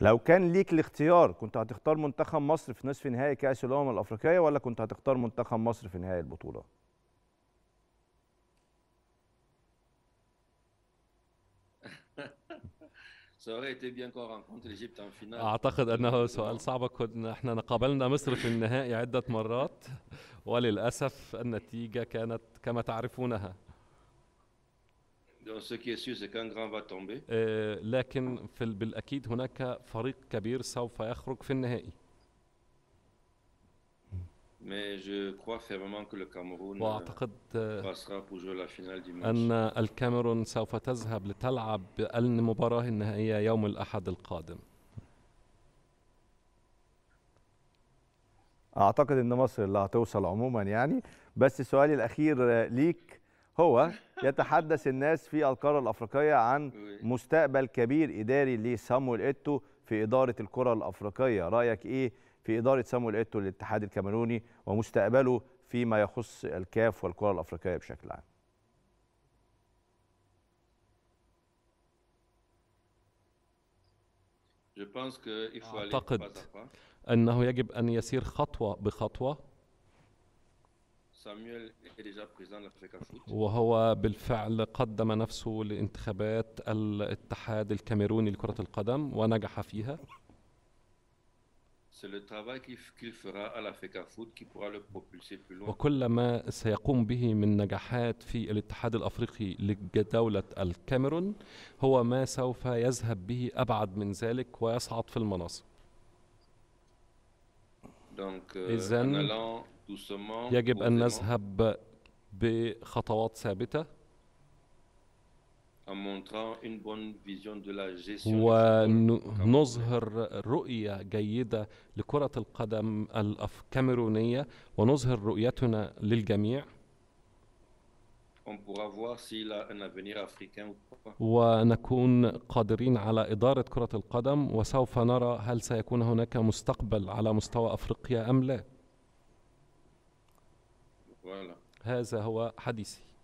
لو كان ليك الاختيار كنت هتختار منتخب مصر في نصف نهائي كاس الامم الافريقيه ولا كنت هتختار منتخب مصر في نهائي البطوله اعتقد انه سؤال صعب كنا احنا قابلنا مصر في النهائي عده مرات وللاسف النتيجه كانت كما تعرفونها آه، لكن في بالأكيد هناك فريق كبير سوف يخرج في النهائي. Mais je crois fermement que le Cameroun euh, وأعتقد آه، passera pour jouer la finale dimanche. أن الكاميرون سوف تذهب لتلعب المباراة النهائية يوم الأحد القادم. أعتقد إن مصر اللي هتوصل عموما يعني بس سؤالي الأخير ليك هو يتحدث الناس في القاره الافريقيه عن مستقبل كبير اداري لسامويل ايتو في اداره الكره الافريقيه رايك ايه في اداره سامويل ايتو للاتحاد الكاميروني ومستقبله فيما يخص الكاف والكره الافريقيه بشكل عام اعتقد انه يجب ان يسير خطوه بخطوه وهو بالفعل قدم نفسه لانتخابات الاتحاد الكاميروني لكرة القدم ونجح فيها وكل ما سيقوم به من نجاحات في الاتحاد الافريقي لدولة الكاميرون هو ما سوف يذهب به ابعد من ذلك ويصعد في المناصب. Euh, إذا يجب أن نذهب بخطوات ثابتة ونظهر رؤية جيدة لكرة القدم الكاميرونية ونظهر رؤيتنا للجميع ونكون قادرين على إدارة كرة القدم وسوف نرى هل سيكون هناك مستقبل على مستوى أفريقيا أم لا voilà. هذا هو حديثي